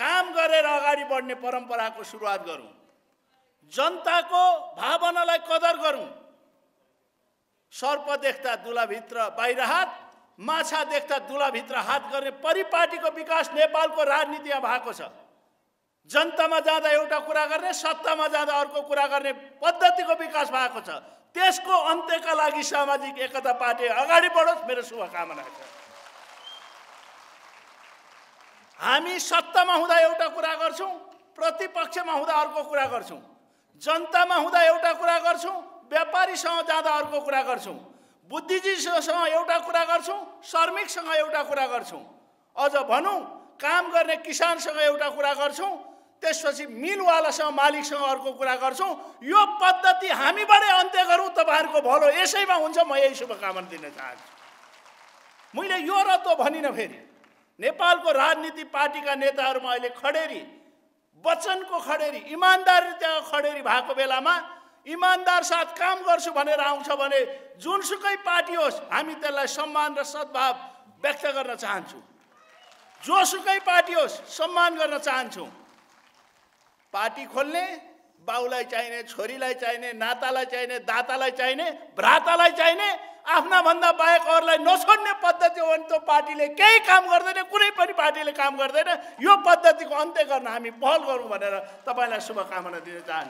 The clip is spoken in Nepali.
काम गरेर अगाडि बढ्ने परम्पराको सुरुवात गरौँ जनताको भावनालाई कदर गरौँ सर्प देख्दा दुलाभित्र बाहिर हात माछा देख्दा दुलाभित्र हात गर्ने परिपाटीको विकास नेपालको राजनीतिमा भएको छ जनतामा जाँदा एउटा कुरा गर्ने सत्तामा जाँदा अर्को कुरा गर्ने पद्धतिको विकास भएको छ त्यसको अन्त्यका लागि सामाजिक एकता पार्टी अगाडि बढोस् मेरो शुभकामना छ हामी सत्तामा हुँदा एउटा कुरा गर्छौँ प्रतिपक्षमा हुँदा अर्को कुरा गर्छौँ जनतामा हुँदा एउटा कुरा गर्छौँ व्यापारीसँग जाँदा अर्को कुरा गर्छौँ बुद्धिजीसँग एउटा कुरा गर्छौँ श्रमिकसँग एउटा कुरा गर्छौँ अझ भनौँ काम गर्ने किसानसँग एउटा कुरा गर्छौँ त्यसपछि मिलवालासँग मालिकसँग अर्को कुरा गर्छौँ यो पद्धति हामीबाटै अन्त्य गरौँ तपाईँहरूको भलो यसैमा हुन्छ म यही शुभकामना दिन चाहन्छु मैले यो र त भनिनँ फेरि नेपालको राजनीति पार्टीका नेताहरूमा अहिले खडेरी वचनको खडेरी त्यहाँ खडेरी भएको बेलामा इमान्दार साथ काम गर्छु भनेर आउँछ भने जुनसुकै पार्टी होस् हामी त्यसलाई सम्मान र सद्भाव व्यक्त गर्न चाहन्छौँ जोसुकै पार्टी होस् सम्मान गर्न चाहन्छौँ पार्टी खोल्ने बाउलाई चाहिने छोरीलाई चाहिने नातालाई चाहिने दातालाई चाहिने भ्रातालाई चाहिने आफ्नाभन्दा बाहेक अरूलाई नछोड्ने पद्धति हो भने त्यो पार्टीले केही काम गर्दैन कुनै पनि पार्टीले काम गर्दैन यो पद्धतिको अन्त्य गर्न हामी पहल गरौँ भनेर तपाईँलाई शुभकामना दिन चाहन्छु